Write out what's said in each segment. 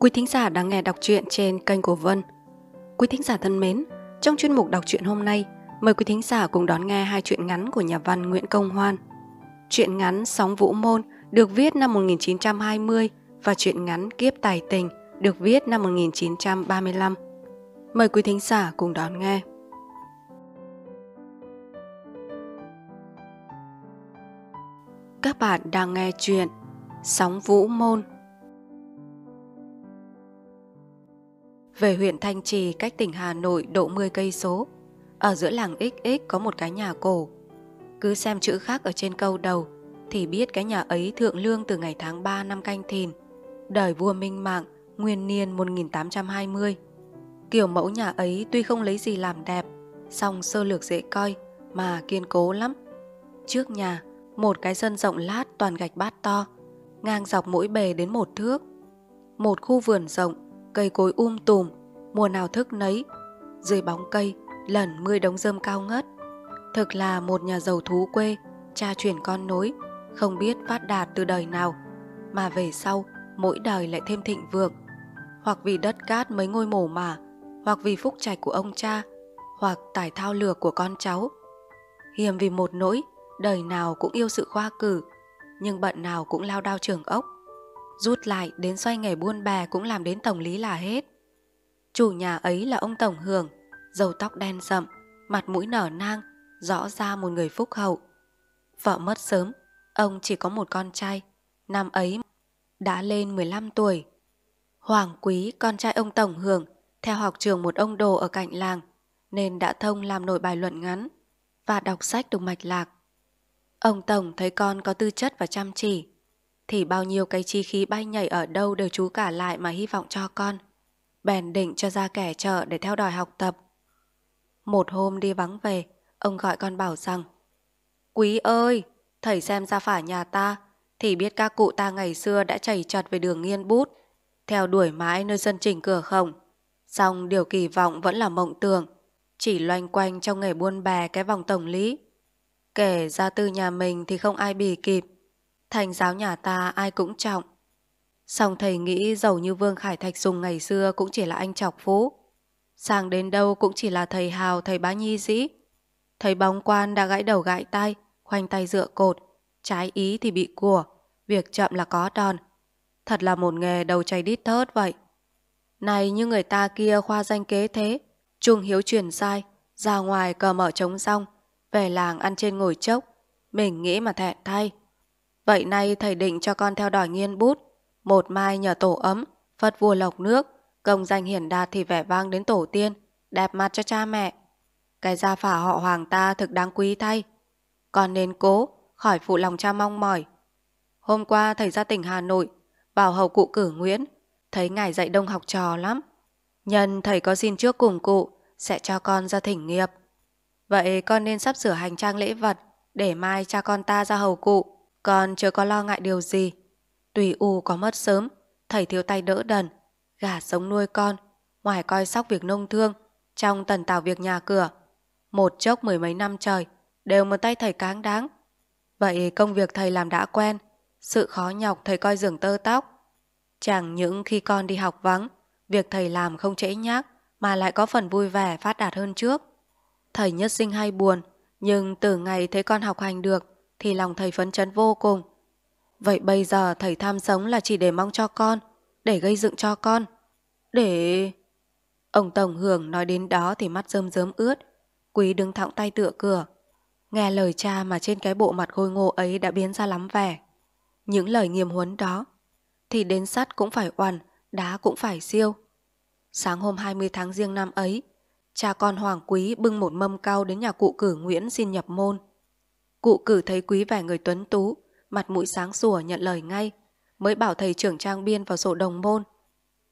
Quý thính giả đang nghe đọc truyện trên kênh của Vân. Quý thính giả thân mến, trong chuyên mục đọc truyện hôm nay, mời quý thính giả cùng đón nghe hai truyện ngắn của nhà văn Nguyễn Công Hoan. Truyện ngắn Sóng Vũ Môn được viết năm 1920 và truyện ngắn Kiếp Tài Tình được viết năm 1935. Mời quý thính giả cùng đón nghe. Các bạn đang nghe chuyện Sóng Vũ Môn về huyện Thanh Trì cách tỉnh Hà Nội độ 10 cây số. Ở giữa làng XX có một cái nhà cổ. Cứ xem chữ khác ở trên câu đầu thì biết cái nhà ấy thượng lương từ ngày tháng 3 năm canh thìn, đời vua Minh Mạng, nguyên niên 1820. Kiểu mẫu nhà ấy tuy không lấy gì làm đẹp, song sơ lược dễ coi mà kiên cố lắm. Trước nhà, một cái sân rộng lát toàn gạch bát to, ngang dọc mỗi bề đến một thước. Một khu vườn rộng cây cối um tùm, mùa nào thức nấy, dưới bóng cây lẩn mươi đống rơm cao ngất. Thực là một nhà giàu thú quê, cha truyền con nối, không biết phát đạt từ đời nào, mà về sau mỗi đời lại thêm thịnh vượng. Hoặc vì đất cát mấy ngôi mồ mà, hoặc vì phúc trạch của ông cha, hoặc tài thao lược của con cháu. Hiểm vì một nỗi, đời nào cũng yêu sự khoa cử, nhưng bận nào cũng lao đao trường ốc rút lại đến xoay nghề buôn bè cũng làm đến tổng lý là hết. Chủ nhà ấy là ông Tổng Hưởng, dầu tóc đen sậm, mặt mũi nở nang, rõ ra một người phúc hậu. Vợ mất sớm, ông chỉ có một con trai, năm ấy đã lên 15 tuổi. Hoàng Quý, con trai ông Tổng Hưởng, theo học trường một ông đồ ở cạnh làng, nên đã thông làm nổi bài luận ngắn và đọc sách được mạch lạc. Ông Tổng thấy con có tư chất và chăm chỉ, thì bao nhiêu cái chi khí bay nhảy ở đâu đều chú cả lại mà hy vọng cho con. Bèn định cho ra kẻ chợ để theo đòi học tập. Một hôm đi vắng về, ông gọi con bảo rằng Quý ơi, thầy xem ra phải nhà ta, thì biết các cụ ta ngày xưa đã chảy chặt về đường nghiên bút, theo đuổi mãi nơi dân chỉnh cửa khổng. Xong điều kỳ vọng vẫn là mộng tưởng, chỉ loanh quanh trong nghề buôn bè cái vòng tổng lý. Kể ra từ nhà mình thì không ai bì kịp, thành giáo nhà ta ai cũng trọng. Song thầy nghĩ giàu như Vương Khải Thạch Dùng ngày xưa cũng chỉ là anh chọc phú. Sang đến đâu cũng chỉ là thầy Hào, thầy Bá Nhi dĩ. Thầy bóng quan đã gãy đầu gãy tay, khoanh tay dựa cột, trái ý thì bị của, việc chậm là có đòn. Thật là một nghề đầu chày đít thớt vậy. Này như người ta kia khoa danh kế thế, Trung Hiếu chuyển sai, ra ngoài cờ mở trống rong, về làng ăn trên ngồi chốc, mình nghĩ mà thẹn thay. Vậy nay thầy định cho con theo đòi nghiên bút, một mai nhờ tổ ấm, Phật vua lộc nước, công danh hiển đạt thì vẻ vang đến tổ tiên, đẹp mặt cho cha mẹ. Cái gia phả họ hoàng ta thực đáng quý thay. Con nên cố, khỏi phụ lòng cha mong mỏi. Hôm qua thầy ra tỉnh Hà Nội, vào hầu cụ cử Nguyễn, thấy ngài dạy đông học trò lắm. Nhân thầy có xin trước cùng cụ, sẽ cho con ra thỉnh nghiệp. Vậy con nên sắp sửa hành trang lễ vật, để mai cha con ta ra hầu cụ. Con chưa có lo ngại điều gì. Tùy u có mất sớm, thầy thiếu tay đỡ đần, gà sống nuôi con, ngoài coi sóc việc nông thương, trong tần tảo việc nhà cửa. Một chốc mười mấy năm trời, đều một tay thầy cáng đáng. Vậy công việc thầy làm đã quen, sự khó nhọc thầy coi dường tơ tóc. Chẳng những khi con đi học vắng, việc thầy làm không trễ nhác mà lại có phần vui vẻ phát đạt hơn trước. Thầy nhất sinh hay buồn, nhưng từ ngày thấy con học hành được, thì lòng thầy phấn chấn vô cùng. Vậy bây giờ thầy tham sống là chỉ để mong cho con, để gây dựng cho con, để... Ông Tổng Hưởng nói đến đó thì mắt rơm rớm ướt, quý đứng thẳng tay tựa cửa. Nghe lời cha mà trên cái bộ mặt khôi ngô ấy đã biến ra lắm vẻ. Những lời nghiêm huấn đó, thì đến sắt cũng phải oằn, đá cũng phải siêu. Sáng hôm 20 tháng riêng năm ấy, cha con Hoàng Quý bưng một mâm cao đến nhà cụ cử Nguyễn xin nhập môn. Cụ cử thấy quý vẻ người tuấn tú, mặt mũi sáng sủa nhận lời ngay, mới bảo thầy trưởng trang biên vào sổ đồng môn.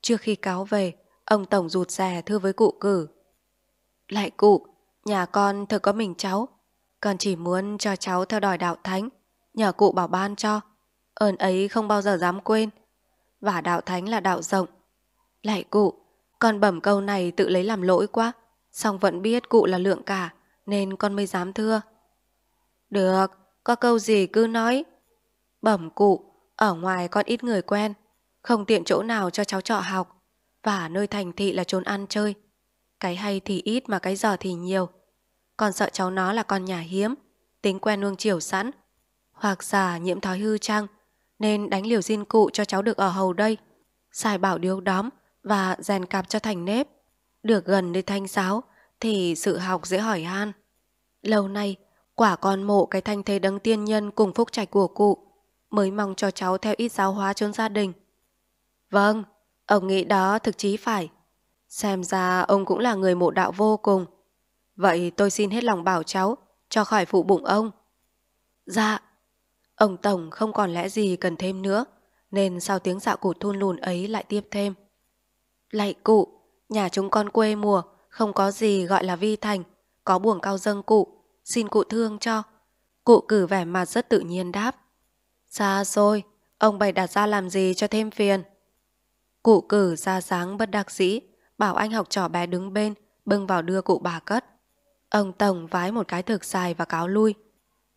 Trước khi cáo về, ông Tổng rụt rè thưa với cụ cử. Lại cụ, nhà con thật có mình cháu, còn chỉ muốn cho cháu theo đòi đạo thánh, nhờ cụ bảo ban cho. Ơn ấy không bao giờ dám quên. Và đạo thánh là đạo rộng. Lại cụ, con bẩm câu này tự lấy làm lỗi quá, song vẫn biết cụ là lượng cả, nên con mới dám thưa. Được, có câu gì cứ nói. Bẩm cụ, ở ngoài con ít người quen, không tiện chỗ nào cho cháu trọ học, và nơi thành thị là trốn ăn chơi. Cái hay thì ít mà cái dở thì nhiều. Còn sợ cháu nó là con nhà hiếm, tính quen nuông chiều sẵn, hoặc giả nhiễm thói hư chăng, nên đánh liều xin cụ cho cháu được ở hầu đây. Xài bảo điếu đóm và rèn cạp cho thành nếp. Được gần đi thanh giáo thì sự học dễ hỏi han. Lâu nay Quả con mộ cái thanh thế đấng tiên nhân cùng phúc trạch của cụ, mới mong cho cháu theo ít giáo hóa chốn gia đình. Vâng, ông nghĩ đó thực chí phải. Xem ra ông cũng là người mộ đạo vô cùng. Vậy tôi xin hết lòng bảo cháu, cho khỏi phụ bụng ông. Dạ. Ông Tổng không còn lẽ gì cần thêm nữa, nên sau tiếng dạo cụt thun lùn ấy lại tiếp thêm. Lạy cụ, nhà chúng con quê mùa, không có gì gọi là vi thành, có buồng cao dâng cụ, xin cụ thương cho. Cụ cử vẻ mặt rất tự nhiên đáp. Xa rồi, ông bày đặt ra làm gì cho thêm phiền. Cụ cử ra dáng bất đắc dĩ, bảo anh học trò bé đứng bên, bưng vào đưa cụ bà cất. Ông Tổng vái một cái thực dài và cáo lui.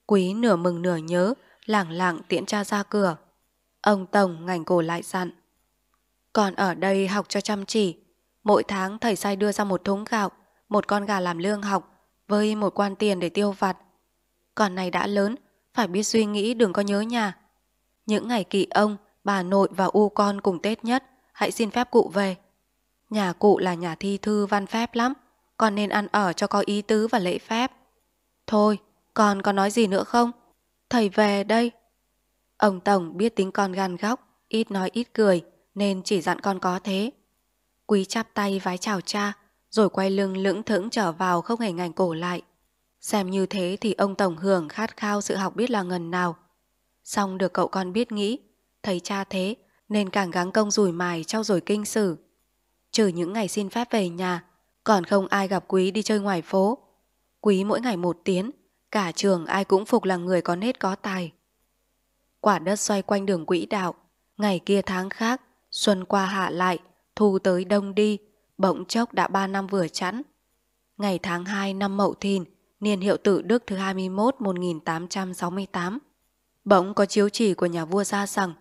Quý nửa mừng nửa nhớ, lẳng lảng tiễn cha ra cửa. Ông Tổng ngành cổ lại dặn. Còn ở đây học cho chăm chỉ. Mỗi tháng thầy sai đưa ra một thúng gạo, một con gà làm lương học với một quan tiền để tiêu vặt. Còn này đã lớn, phải biết suy nghĩ đừng có nhớ nhà. Những ngày kỵ ông, bà nội và u con cùng Tết nhất, hãy xin phép cụ về. Nhà cụ là nhà thi thư văn phép lắm, con nên ăn ở cho có ý tứ và lễ phép. Thôi, con có nói gì nữa không? Thầy về đây. Ông Tổng biết tính con gan góc, ít nói ít cười, nên chỉ dặn con có thế. Quý chắp tay vái chào cha, rồi quay lưng lững thững trở vào không hề ngành cổ lại. Xem như thế thì ông Tổng Hưởng khát khao sự học biết là ngần nào. Xong được cậu con biết nghĩ, thấy cha thế nên càng gắng công rủi mài trao rồi kinh sử. Trừ những ngày xin phép về nhà, còn không ai gặp Quý đi chơi ngoài phố. Quý mỗi ngày một tiếng, cả trường ai cũng phục là người có nết có tài. Quả đất xoay quanh đường quỹ đạo, ngày kia tháng khác, xuân qua hạ lại, thu tới đông đi, bỗng chốc đã ba năm vừa chẵn. Ngày tháng 2 năm Mậu Thìn, niên hiệu tử Đức thứ 21 1868, bỗng có chiếu chỉ của nhà vua ra rằng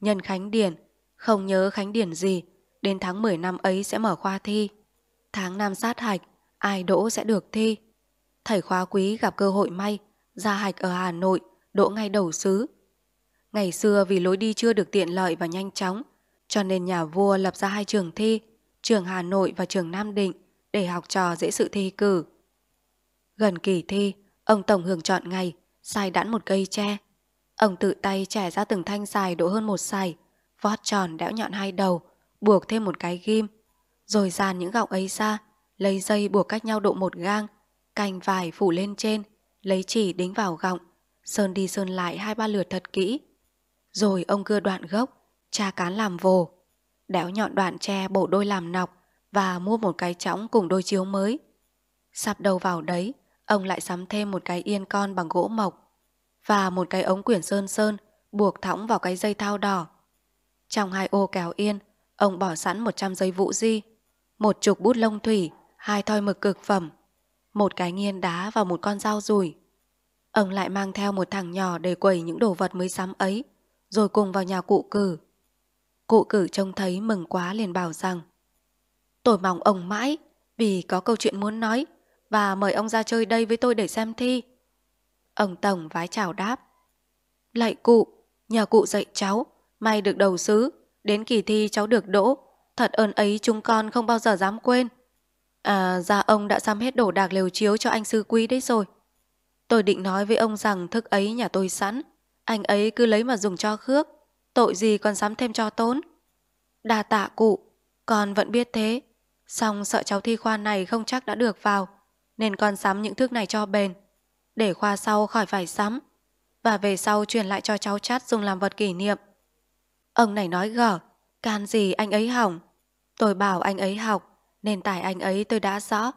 nhân khánh điển, không nhớ khánh điển gì, đến tháng 10 năm ấy sẽ mở khoa thi. Tháng năm sát hạch, ai đỗ sẽ được thi. Thầy khóa quý gặp cơ hội may, ra hạch ở Hà Nội, đỗ ngay đầu xứ. Ngày xưa vì lối đi chưa được tiện lợi và nhanh chóng, cho nên nhà vua lập ra hai trường thi – trường Hà Nội và trường Nam Định để học trò dễ sự thi cử. Gần kỳ thi, ông Tổng hưởng chọn ngày, sai đẵn một cây tre. Ông tự tay trẻ ra từng thanh dài độ hơn một sải, vót tròn đẽo nhọn hai đầu, buộc thêm một cái ghim, rồi dàn những gọng ấy ra, lấy dây buộc cách nhau độ một gang, cành vải phủ lên trên, lấy chỉ đính vào gọng, sơn đi sơn lại hai ba lượt thật kỹ. Rồi ông cưa đoạn gốc, tra cán làm vồ, đéo nhọn đoạn tre bổ đôi làm nọc và mua một cái chõng cùng đôi chiếu mới. Sắp đầu vào đấy, ông lại sắm thêm một cái yên con bằng gỗ mộc và một cái ống quyển sơn sơn buộc thõng vào cái dây thao đỏ. Trong hai ô kéo yên, ông bỏ sẵn 100 giấy vụ di, một chục bút lông thủy, hai thoi mực cực phẩm, một cái nghiên đá và một con dao rùi. Ông lại mang theo một thằng nhỏ để quẩy những đồ vật mới sắm ấy, rồi cùng vào nhà cụ cử Cụ cử trông thấy mừng quá liền bảo rằng Tôi mong ông mãi vì có câu chuyện muốn nói và mời ông ra chơi đây với tôi để xem thi. Ông Tổng vái chào đáp. Lạy cụ, nhờ cụ dạy cháu, may được đầu sứ, đến kỳ thi cháu được đỗ, thật ơn ấy chúng con không bao giờ dám quên. À, ra dạ ông đã xăm hết đồ đạc lều chiếu cho anh sư quý đấy rồi. Tôi định nói với ông rằng thức ấy nhà tôi sẵn, anh ấy cứ lấy mà dùng cho khước tội gì còn dám thêm cho tốn. Đà tạ cụ, con vẫn biết thế, song sợ cháu thi khoa này không chắc đã được vào, nên con sắm những thước này cho bền, để khoa sau khỏi phải sắm, và về sau truyền lại cho cháu chát dùng làm vật kỷ niệm. Ông này nói gở, can gì anh ấy hỏng. Tôi bảo anh ấy học, nên tài anh ấy tôi đã rõ,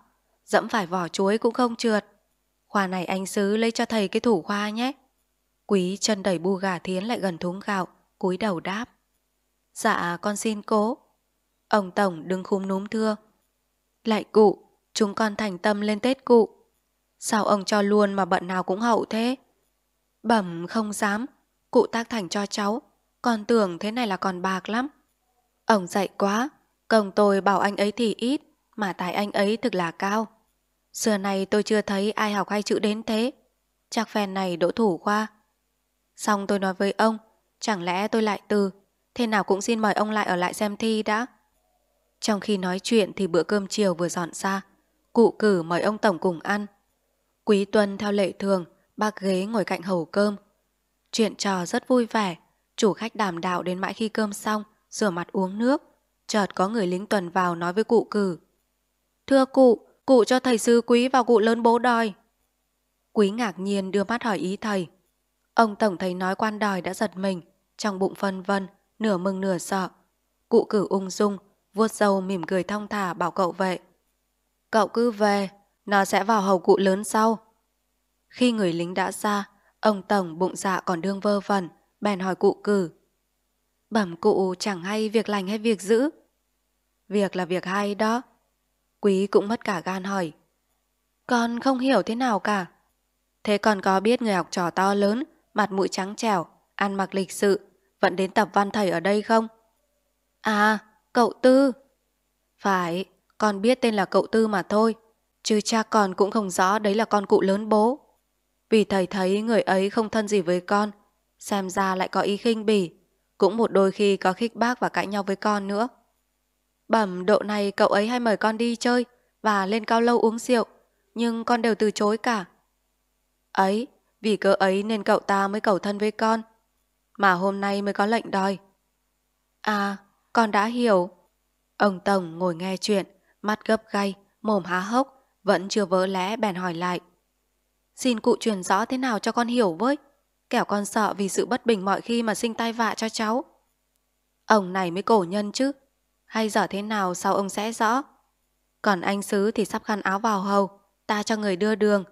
dẫm phải vỏ chuối cũng không trượt. Khoa này anh xứ lấy cho thầy cái thủ khoa nhé. Quý chân đẩy bu gà thiến lại gần thúng gạo, cúi đầu đáp. Dạ con xin cố. Ông Tổng đừng khúm núm thưa. Lại cụ, chúng con thành tâm lên Tết cụ. Sao ông cho luôn mà bận nào cũng hậu thế? Bẩm không dám, cụ tác thành cho cháu. Con tưởng thế này là còn bạc lắm. Ông dạy quá, công tôi bảo anh ấy thì ít, mà tài anh ấy thực là cao. Xưa này tôi chưa thấy ai học hay chữ đến thế. Chắc phen này đỗ thủ khoa. Xong tôi nói với ông, Chẳng lẽ tôi lại từ Thế nào cũng xin mời ông lại ở lại xem thi đã Trong khi nói chuyện Thì bữa cơm chiều vừa dọn ra Cụ cử mời ông Tổng cùng ăn Quý tuân theo lệ thường Bác ghế ngồi cạnh hầu cơm Chuyện trò rất vui vẻ Chủ khách đàm đạo đến mãi khi cơm xong Rửa mặt uống nước Chợt có người lính tuần vào nói với cụ cử Thưa cụ Cụ cho thầy sư quý vào cụ lớn bố đòi Quý ngạc nhiên đưa mắt hỏi ý thầy Ông tổng thấy nói quan đòi đã giật mình trong bụng phân vân, nửa mừng nửa sợ. Cụ cử ung dung, vuốt râu mỉm cười thong thả bảo cậu vậy. Cậu cứ về, nó sẽ vào hầu cụ lớn sau. Khi người lính đã ra, ông Tổng bụng dạ còn đương vơ vẩn, bèn hỏi cụ cử. Bẩm cụ chẳng hay việc lành hay việc dữ. Việc là việc hay đó. Quý cũng mất cả gan hỏi. Con không hiểu thế nào cả. Thế còn có biết người học trò to lớn, mặt mũi trắng trẻo, ăn mặc lịch sự, vẫn đến tập văn thầy ở đây không? À, cậu Tư. Phải, con biết tên là cậu Tư mà thôi. Chứ cha con cũng không rõ đấy là con cụ lớn bố. Vì thầy thấy người ấy không thân gì với con, xem ra lại có ý khinh bỉ. Cũng một đôi khi có khích bác và cãi nhau với con nữa. Bẩm độ này cậu ấy hay mời con đi chơi và lên cao lâu uống rượu, nhưng con đều từ chối cả. Ấy, vì cơ ấy nên cậu ta mới cầu thân với con, mà hôm nay mới có lệnh đòi. À, con đã hiểu. Ông Tổng ngồi nghe chuyện, mắt gấp gay, mồm há hốc, vẫn chưa vỡ lẽ bèn hỏi lại. Xin cụ truyền rõ thế nào cho con hiểu với, kẻo con sợ vì sự bất bình mọi khi mà sinh tai vạ cho cháu. Ông này mới cổ nhân chứ, hay dở thế nào sau ông sẽ rõ. Còn anh Sứ thì sắp khăn áo vào hầu, ta cho người đưa đường.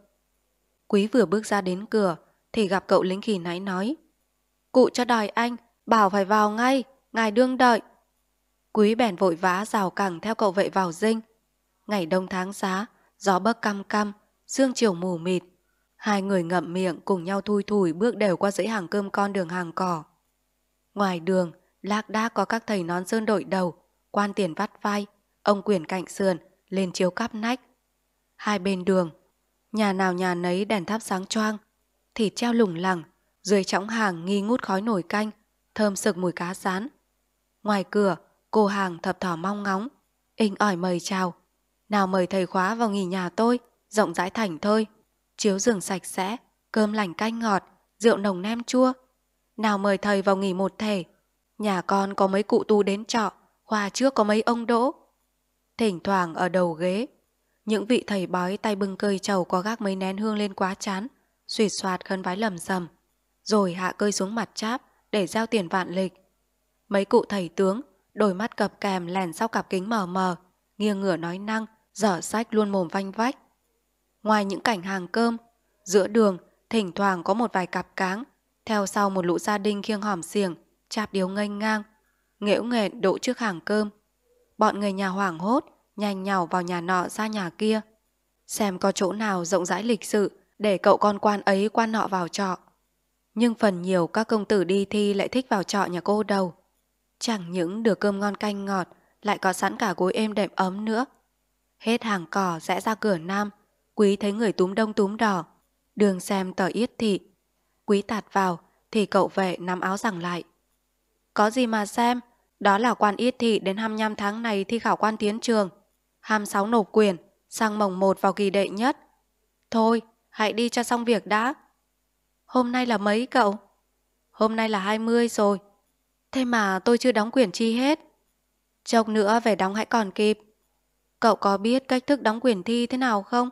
Quý vừa bước ra đến cửa thì gặp cậu lính khỉ nãy nói. Cụ cho đòi anh, bảo phải vào ngay, ngài đương đợi. Quý bèn vội vã rào cẳng theo cậu vệ vào dinh. Ngày đông tháng giá gió bấc căm căm, sương chiều mù mịt. Hai người ngậm miệng cùng nhau thui thủi bước đều qua dãy hàng cơm con đường hàng cỏ. Ngoài đường, lác đác có các thầy nón sơn đội đầu, quan tiền vắt vai, ông quyền cạnh sườn, lên chiếu cắp nách. Hai bên đường, nhà nào nhà nấy đèn thắp sáng choang, thịt treo lủng lẳng, dưới chõng hàng nghi ngút khói nổi canh, thơm sực mùi cá rán. Ngoài cửa, cô hàng thập thỏ mong ngóng, inh ỏi mời chào. Nào mời thầy khóa vào nghỉ nhà tôi, rộng rãi thành thôi chiếu giường sạch sẽ, cơm lành canh ngọt, rượu nồng nem chua. Nào mời thầy vào nghỉ một thể, nhà con có mấy cụ tu đến trọ, khoa trước có mấy ông đỗ. Thỉnh thoảng ở đầu ghế, những vị thầy bói tay bưng cơi trầu có gác mấy nén hương lên quá chán, suy soạt khấn vái lầm rầm rồi hạ cơi xuống mặt cháp để giao tiền vạn lịch. Mấy cụ thầy tướng, đôi mắt cập kèm lèn sau cặp kính mờ mờ, nghiêng ngửa nói năng, dở sách luôn mồm vanh vách. Ngoài những cảnh hàng cơm, giữa đường thỉnh thoảng có một vài cặp cáng, theo sau một lũ gia đình khiêng hòm xiềng, chạp điếu nghênh ngang, nghễu nghẹn đỗ trước hàng cơm. Bọn người nhà hoảng hốt, nhanh nhào vào nhà nọ ra nhà kia. Xem có chỗ nào rộng rãi lịch sự để cậu con quan ấy quan nọ vào trọ nhưng phần nhiều các công tử đi thi lại thích vào trọ nhà cô đầu. Chẳng những được cơm ngon canh ngọt, lại có sẵn cả gối êm đệm ấm nữa. Hết hàng cỏ rẽ ra cửa nam, quý thấy người túm đông túm đỏ, đường xem tờ yết thị. Quý tạt vào, thì cậu vệ nắm áo rằng lại. Có gì mà xem, đó là quan yết thị đến 25 tháng này thi khảo quan tiến trường. sáu nộp quyền, sang mồng một vào kỳ đệ nhất. Thôi, hãy đi cho xong việc đã. Hôm nay là mấy cậu? Hôm nay là 20 rồi. Thế mà tôi chưa đóng quyển chi hết. Chốc nữa về đóng hãy còn kịp. Cậu có biết cách thức đóng quyển thi thế nào không?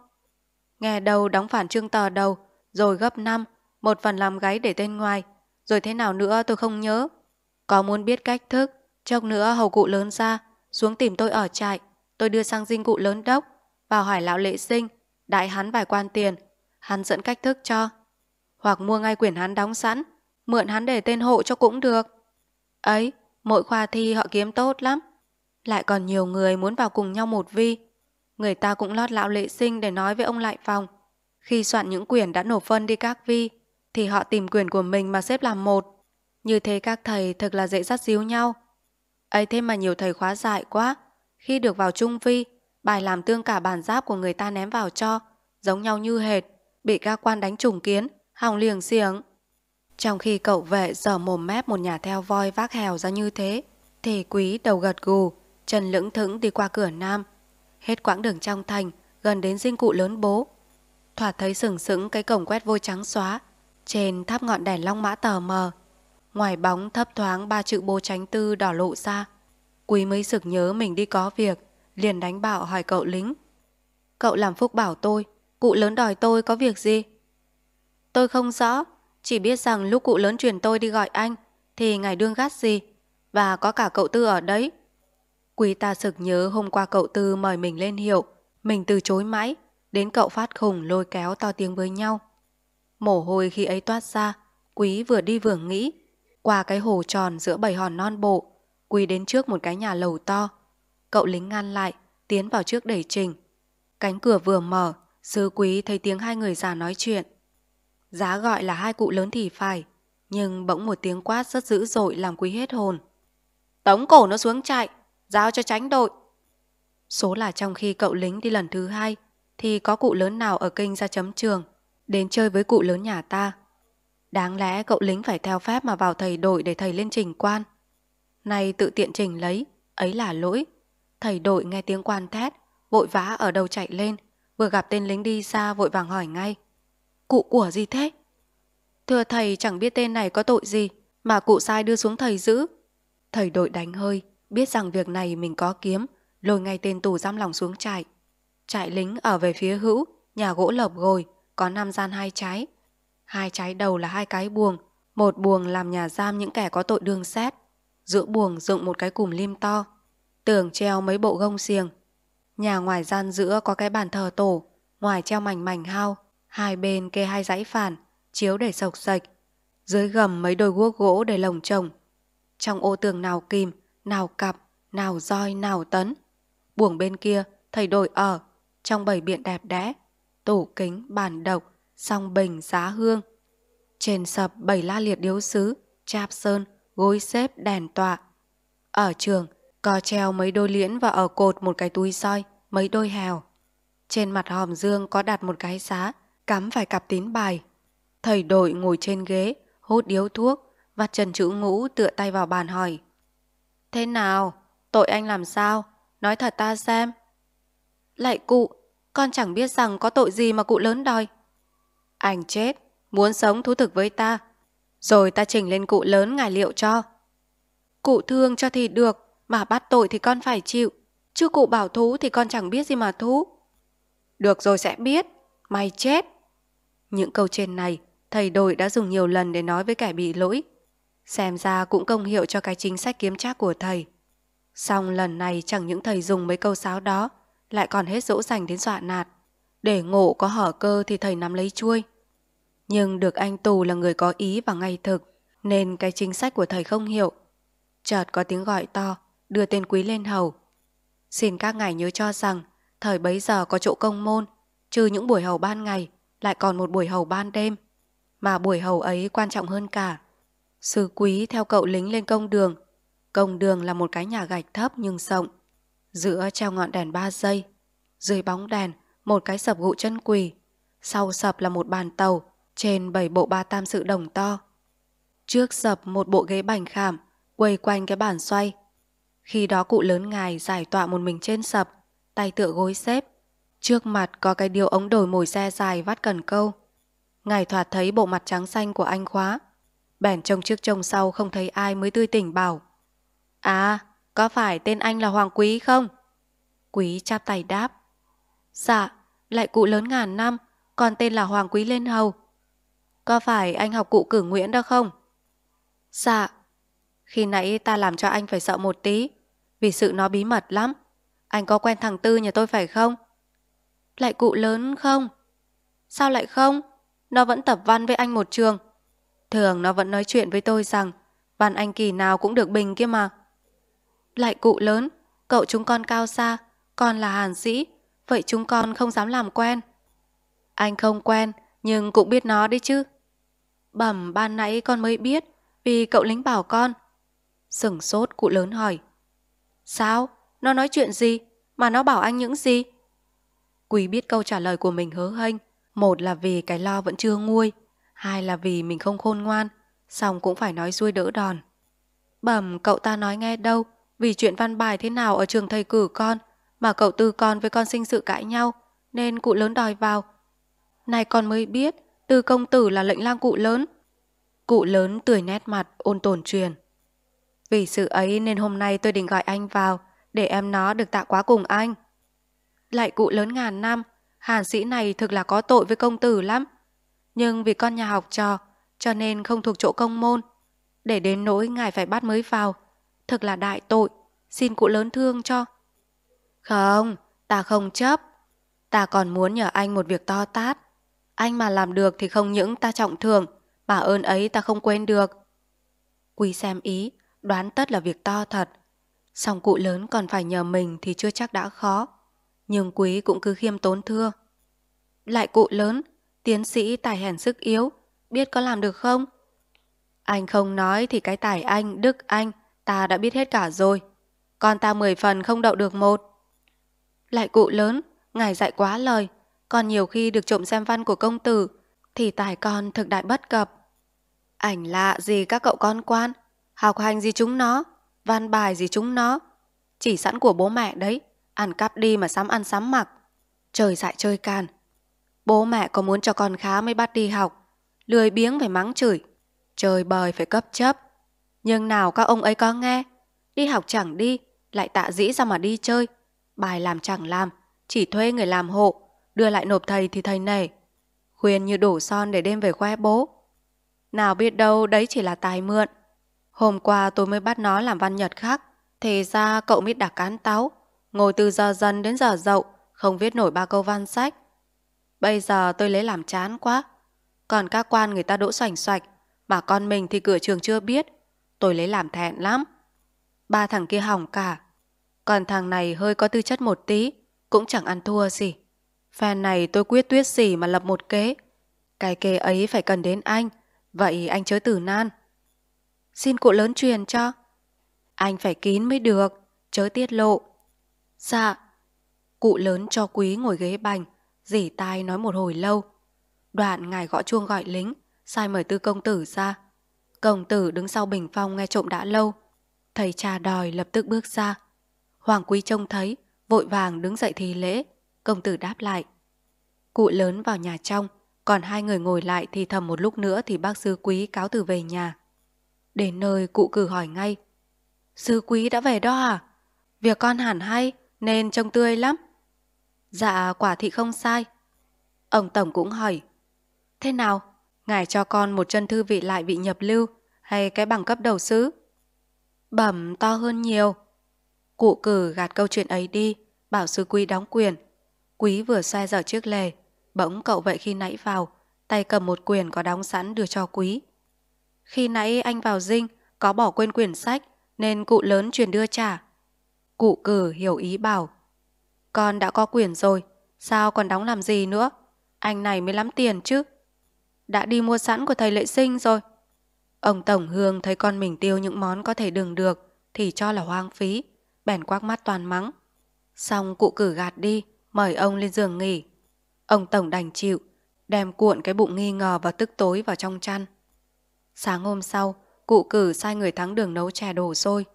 Nghe đầu đóng phản trương tờ đầu, rồi gấp năm một phần làm gáy để tên ngoài. Rồi thế nào nữa tôi không nhớ. Có muốn biết cách thức, chốc nữa hầu cụ lớn ra, xuống tìm tôi ở trại. Tôi đưa sang dinh cụ lớn đốc, vào hỏi lão lệ sinh, đại hắn vài quan tiền. Hắn dẫn cách thức cho hoặc mua ngay quyển hắn đóng sẵn, mượn hắn để tên hộ cho cũng được. Ấy, mỗi khoa thi họ kiếm tốt lắm. Lại còn nhiều người muốn vào cùng nhau một vi. Người ta cũng lót lão lệ sinh để nói với ông lại phòng. Khi soạn những quyển đã nộp phân đi các vi, thì họ tìm quyển của mình mà xếp làm một. Như thế các thầy thật là dễ dắt díu nhau. ấy thế mà nhiều thầy khóa dại quá. Khi được vào trung vi, bài làm tương cả bản giáp của người ta ném vào cho, giống nhau như hệt, bị các quan đánh trùng kiến, hòng liềng xiếng. Trong khi cậu vệ dở mồm mép một nhà theo voi vác hèo ra như thế, thì quý đầu gật gù, chân lững thững đi qua cửa nam. Hết quãng đường trong thành, gần đến dinh cụ lớn bố. Thoạt thấy sừng sững cái cổng quét vôi trắng xóa, trên tháp ngọn đèn long mã tờ mờ. Ngoài bóng thấp thoáng ba chữ bố tránh tư đỏ lộ ra. Quý mới sực nhớ mình đi có việc, liền đánh bảo hỏi cậu lính. Cậu làm phúc bảo tôi, cụ lớn đòi tôi có việc gì? Tôi không rõ, chỉ biết rằng lúc cụ lớn truyền tôi đi gọi anh thì ngài đương gắt gì và có cả cậu tư ở đấy. Quý ta sực nhớ hôm qua cậu tư mời mình lên hiệu, mình từ chối mãi, đến cậu phát khùng lôi kéo to tiếng với nhau. Mồ hôi khi ấy toát ra, quý vừa đi vừa nghĩ, qua cái hồ tròn giữa bầy hòn non bộ, quý đến trước một cái nhà lầu to. Cậu lính ngăn lại, tiến vào trước đẩy trình. Cánh cửa vừa mở, sứ quý thấy tiếng hai người già nói chuyện. Giá gọi là hai cụ lớn thì phải, nhưng bỗng một tiếng quát rất dữ dội làm quý hết hồn. Tống cổ nó xuống chạy, giao cho tránh đội. Số là trong khi cậu lính đi lần thứ hai, thì có cụ lớn nào ở kinh ra chấm trường, đến chơi với cụ lớn nhà ta. Đáng lẽ cậu lính phải theo phép mà vào thầy đội để thầy lên trình quan. Nay tự tiện trình lấy, ấy là lỗi. Thầy đội nghe tiếng quan thét, vội vã ở đầu chạy lên, vừa gặp tên lính đi xa vội vàng hỏi ngay. Cụ của gì thế? Thưa thầy chẳng biết tên này có tội gì mà cụ sai đưa xuống thầy giữ. Thầy đội đánh hơi, biết rằng việc này mình có kiếm, lôi ngay tên tù giam lòng xuống trại. Trại lính ở về phía hữu, nhà gỗ lợp gồi, có năm gian hai trái. Hai trái đầu là hai cái buồng, một buồng làm nhà giam những kẻ có tội đương xét. Giữa buồng dựng một cái cùm lim to, tường treo mấy bộ gông xiềng. Nhà ngoài gian giữa có cái bàn thờ tổ, ngoài treo mảnh mảnh hao, Hai bên kê hai dãy phản, chiếu để sộc sạch. Dưới gầm mấy đôi guốc gỗ để lồng chồng Trong ô tường nào kìm, nào cặp, nào roi, nào tấn. Buồng bên kia, thầy đội ở, trong bảy biện đẹp đẽ. Tủ kính, bàn độc, song bình, giá hương. Trên sập bảy la liệt điếu xứ chạp sơn, gối xếp, đèn tọa. Ở trường, có treo mấy đôi liễn và ở cột một cái túi soi, mấy đôi hèo Trên mặt hòm dương có đặt một cái xá, cắm vài cặp tín bài. Thầy đội ngồi trên ghế, hút điếu thuốc, và trần chữ ngũ tựa tay vào bàn hỏi. Thế nào? Tội anh làm sao? Nói thật ta xem. Lại cụ, con chẳng biết rằng có tội gì mà cụ lớn đòi. Anh chết, muốn sống thú thực với ta. Rồi ta trình lên cụ lớn ngài liệu cho. Cụ thương cho thì được, mà bắt tội thì con phải chịu. Chứ cụ bảo thú thì con chẳng biết gì mà thú. Được rồi sẽ biết, mày chết. Những câu trên này, thầy đội đã dùng nhiều lần để nói với kẻ bị lỗi. Xem ra cũng công hiệu cho cái chính sách kiếm trác của thầy. Xong lần này chẳng những thầy dùng mấy câu sáo đó, lại còn hết dỗ dành đến dọa nạt. Để ngộ có hở cơ thì thầy nắm lấy chuôi. Nhưng được anh Tù là người có ý và ngay thực, nên cái chính sách của thầy không hiểu. Chợt có tiếng gọi to, đưa tên quý lên hầu. Xin các ngài nhớ cho rằng, thời bấy giờ có chỗ công môn, trừ những buổi hầu ban ngày, lại còn một buổi hầu ban đêm. Mà buổi hầu ấy quan trọng hơn cả. sứ quý theo cậu lính lên công đường. Công đường là một cái nhà gạch thấp nhưng rộng. Giữa treo ngọn đèn ba giây. Dưới bóng đèn, một cái sập gụ chân quỳ. Sau sập là một bàn tàu, trên bảy bộ ba tam sự đồng to. Trước sập một bộ ghế bành khảm, quây quanh cái bàn xoay. Khi đó cụ lớn ngài giải tọa một mình trên sập, tay tựa gối xếp, Trước mặt có cái điều ống đổi mồi xe dài vắt cần câu. Ngài thoạt thấy bộ mặt trắng xanh của anh khóa. Bèn trông trước trông sau không thấy ai mới tươi tỉnh bảo. À, có phải tên anh là Hoàng Quý không? Quý chắp tay đáp. Dạ, lại cụ lớn ngàn năm, còn tên là Hoàng Quý Lên Hầu. Có phải anh học cụ cử Nguyễn đó không? Dạ. Khi nãy ta làm cho anh phải sợ một tí, vì sự nó bí mật lắm. Anh có quen thằng Tư nhà tôi phải không? Lại cụ lớn không? Sao lại không? Nó vẫn tập văn với anh một trường. Thường nó vẫn nói chuyện với tôi rằng văn anh kỳ nào cũng được bình kia mà. Lại cụ lớn, cậu chúng con cao xa, con là hàn sĩ, vậy chúng con không dám làm quen. Anh không quen, nhưng cũng biết nó đấy chứ. Bẩm ban nãy con mới biết, vì cậu lính bảo con. Sửng sốt cụ lớn hỏi. Sao? Nó nói chuyện gì? Mà nó bảo anh những gì? Quỳ biết câu trả lời của mình hớ hênh, một là vì cái lo vẫn chưa nguôi, hai là vì mình không khôn ngoan, xong cũng phải nói xuôi đỡ đòn. Bẩm cậu ta nói nghe đâu, vì chuyện văn bài thế nào ở trường thầy cử con, mà cậu tư con với con sinh sự cãi nhau, nên cụ lớn đòi vào. Này con mới biết, tư công tử là lệnh lang cụ lớn. Cụ lớn tươi nét mặt, ôn tồn truyền. Vì sự ấy nên hôm nay tôi định gọi anh vào, để em nó được tạ quá cùng anh lại cụ lớn ngàn năm, hàn sĩ này thực là có tội với công tử lắm. Nhưng vì con nhà học trò, cho nên không thuộc chỗ công môn. Để đến nỗi ngài phải bắt mới vào, thực là đại tội, xin cụ lớn thương cho. Không, ta không chấp. Ta còn muốn nhờ anh một việc to tát. Anh mà làm được thì không những ta trọng thường, mà ơn ấy ta không quên được. Quý xem ý, đoán tất là việc to thật. Song cụ lớn còn phải nhờ mình thì chưa chắc đã khó nhưng quý cũng cứ khiêm tốn thưa. Lại cụ lớn, tiến sĩ tài hèn sức yếu, biết có làm được không? Anh không nói thì cái tài anh, đức anh, ta đã biết hết cả rồi. Con ta mười phần không đậu được một. Lại cụ lớn, ngài dạy quá lời, còn nhiều khi được trộm xem văn của công tử, thì tài con thực đại bất cập. Ảnh lạ gì các cậu con quan, học hành gì chúng nó, văn bài gì chúng nó, chỉ sẵn của bố mẹ đấy. Ăn cắp đi mà sắm ăn sắm mặc. Trời dại chơi can. Bố mẹ có muốn cho con khá mới bắt đi học. Lười biếng phải mắng chửi. Trời bời phải cấp chấp. Nhưng nào các ông ấy có nghe. Đi học chẳng đi. Lại tạ dĩ ra mà đi chơi. Bài làm chẳng làm. Chỉ thuê người làm hộ. Đưa lại nộp thầy thì thầy nể. Khuyên như đổ son để đem về khoe bố. Nào biết đâu đấy chỉ là tài mượn. Hôm qua tôi mới bắt nó làm văn nhật khác. Thì ra cậu mới đã cán táo Ngồi từ giờ dần đến giờ dậu, không viết nổi ba câu văn sách. Bây giờ tôi lấy làm chán quá. Còn các quan người ta đỗ xoành soạch, mà con mình thì cửa trường chưa biết. Tôi lấy làm thẹn lắm. Ba thằng kia hỏng cả. Còn thằng này hơi có tư chất một tí, cũng chẳng ăn thua gì. Phen này tôi quyết tuyết gì mà lập một kế. Cái kế ấy phải cần đến anh, vậy anh chớ tử nan. Xin cụ lớn truyền cho. Anh phải kín mới được, chớ tiết lộ. Dạ. Cụ lớn cho quý ngồi ghế bành, dỉ tai nói một hồi lâu. Đoạn ngài gõ chuông gọi lính, sai mời tư công tử ra. Công tử đứng sau bình phong nghe trộm đã lâu. Thầy trà đòi lập tức bước ra. Hoàng quý trông thấy, vội vàng đứng dậy thì lễ. Công tử đáp lại. Cụ lớn vào nhà trong, còn hai người ngồi lại thì thầm một lúc nữa thì bác sư quý cáo từ về nhà. Đến nơi cụ cử hỏi ngay. Sư quý đã về đó à? Việc con hẳn hay? nên trông tươi lắm. Dạ quả thị không sai. Ông Tổng cũng hỏi, thế nào, ngài cho con một chân thư vị lại vị nhập lưu hay cái bằng cấp đầu sứ? Bẩm to hơn nhiều. Cụ cử gạt câu chuyện ấy đi, bảo sư quý đóng quyền. Quý vừa xoay dở chiếc lề, bỗng cậu vậy khi nãy vào, tay cầm một quyền có đóng sẵn đưa cho quý. Khi nãy anh vào dinh, có bỏ quên quyển sách, nên cụ lớn truyền đưa trả. Cụ cử hiểu ý bảo Con đã có quyền rồi Sao còn đóng làm gì nữa Anh này mới lắm tiền chứ Đã đi mua sẵn của thầy lệ sinh rồi Ông Tổng Hương thấy con mình tiêu những món có thể đừng được Thì cho là hoang phí Bèn quắc mắt toàn mắng Xong cụ cử gạt đi Mời ông lên giường nghỉ Ông Tổng đành chịu Đem cuộn cái bụng nghi ngờ và tức tối vào trong chăn Sáng hôm sau Cụ cử sai người thắng đường nấu chè đổ sôi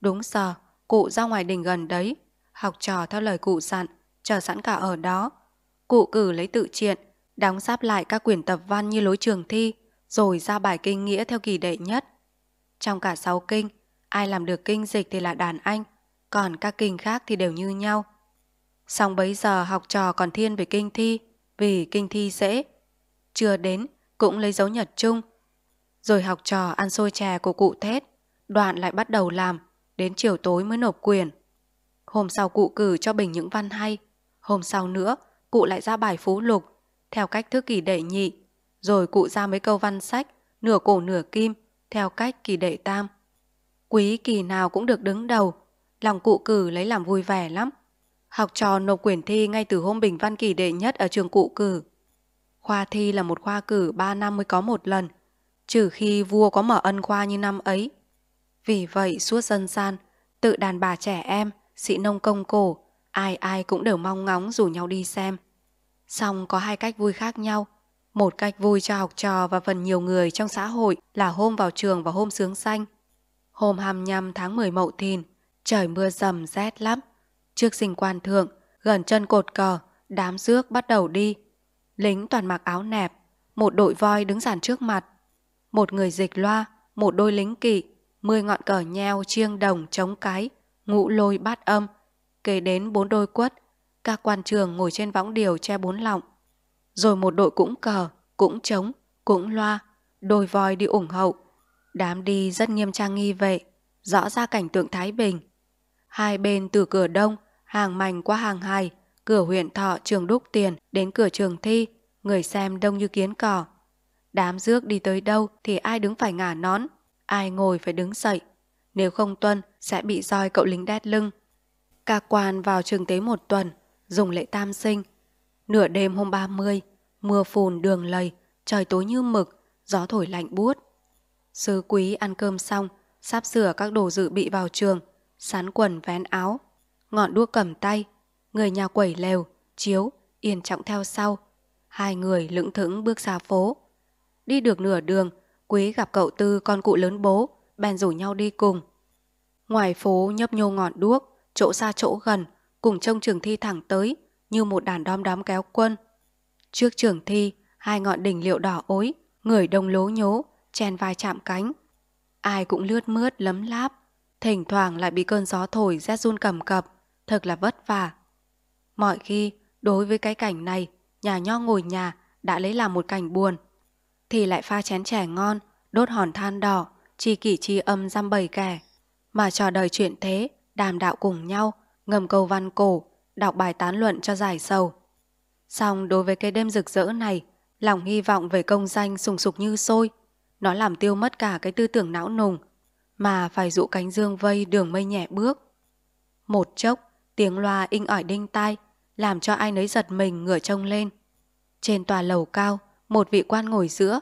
Đúng giờ Cụ ra ngoài đình gần đấy, học trò theo lời cụ dặn, chờ sẵn cả ở đó. Cụ cử lấy tự triện, đóng sáp lại các quyển tập văn như lối trường thi, rồi ra bài kinh nghĩa theo kỳ đệ nhất. Trong cả sáu kinh, ai làm được kinh dịch thì là đàn anh, còn các kinh khác thì đều như nhau. Xong bấy giờ học trò còn thiên về kinh thi, vì kinh thi dễ. Chưa đến, cũng lấy dấu nhật chung. Rồi học trò ăn xôi chè của cụ thết, đoạn lại bắt đầu làm đến chiều tối mới nộp quyền. Hôm sau cụ cử cho Bình những văn hay, hôm sau nữa cụ lại ra bài phú lục, theo cách thức kỳ đệ nhị, rồi cụ ra mấy câu văn sách, nửa cổ nửa kim, theo cách kỳ đệ tam. Quý kỳ nào cũng được đứng đầu, lòng cụ cử lấy làm vui vẻ lắm. Học trò nộp quyển thi ngay từ hôm Bình Văn kỳ đệ nhất ở trường cụ cử. Khoa thi là một khoa cử 3 năm mới có một lần, trừ khi vua có mở ân khoa như năm ấy vì vậy suốt dân gian, tự đàn bà trẻ em, sĩ nông công cổ, ai ai cũng đều mong ngóng rủ nhau đi xem. Song có hai cách vui khác nhau. Một cách vui cho học trò và phần nhiều người trong xã hội là hôm vào trường và hôm sướng xanh. Hôm hàm 25 tháng 10 Mậu Thìn, trời mưa dầm rét lắm. Trước sinh quan thượng, gần chân cột cờ, đám rước bắt đầu đi. Lính toàn mặc áo nẹp, một đội voi đứng dàn trước mặt. Một người dịch loa, một đôi lính kỵ, mười ngọn cờ nheo chiêng đồng chống cái, ngũ lôi bát âm, kể đến bốn đôi quất, các quan trường ngồi trên võng điều che bốn lọng. Rồi một đội cũng cờ, cũng trống, cũng loa, đôi voi đi ủng hậu. Đám đi rất nghiêm trang nghi vệ, rõ ra cảnh tượng Thái Bình. Hai bên từ cửa đông, hàng mảnh qua hàng hài, cửa huyện thọ trường đúc tiền đến cửa trường thi, người xem đông như kiến cỏ. Đám rước đi tới đâu thì ai đứng phải ngả nón, ai ngồi phải đứng dậy, nếu không tuân sẽ bị roi cậu lính đét lưng. Ca quan vào trường tế một tuần, dùng lễ tam sinh. Nửa đêm hôm 30, mưa phùn đường lầy, trời tối như mực, gió thổi lạnh buốt. sứ quý ăn cơm xong, sắp sửa các đồ dự bị vào trường, sán quần vén áo, ngọn đuốc cầm tay, người nhà quẩy lều, chiếu, yên trọng theo sau. Hai người lững thững bước ra phố. Đi được nửa đường, Quý gặp cậu Tư con cụ lớn bố, bèn rủ nhau đi cùng. Ngoài phố nhấp nhô ngọn đuốc, chỗ xa chỗ gần, cùng trông trường thi thẳng tới, như một đàn đom đóm kéo quân. Trước trường thi, hai ngọn đỉnh liệu đỏ ối, người đông lố nhố, chen vai chạm cánh. Ai cũng lướt mướt lấm láp, thỉnh thoảng lại bị cơn gió thổi rét run cầm cập, thật là vất vả. Mọi khi, đối với cái cảnh này, nhà nho ngồi nhà đã lấy làm một cảnh buồn thì lại pha chén chè ngon, đốt hòn than đỏ, chi kỷ chi âm dăm bầy kẻ. Mà trò đời chuyện thế, đàm đạo cùng nhau, ngầm câu văn cổ, đọc bài tán luận cho giải sầu. Xong đối với cái đêm rực rỡ này, lòng hy vọng về công danh sùng sục như sôi. Nó làm tiêu mất cả cái tư tưởng não nùng, mà phải dụ cánh dương vây đường mây nhẹ bước. Một chốc, tiếng loa inh ỏi đinh tai, làm cho ai nấy giật mình ngửa trông lên. Trên tòa lầu cao, một vị quan ngồi giữa,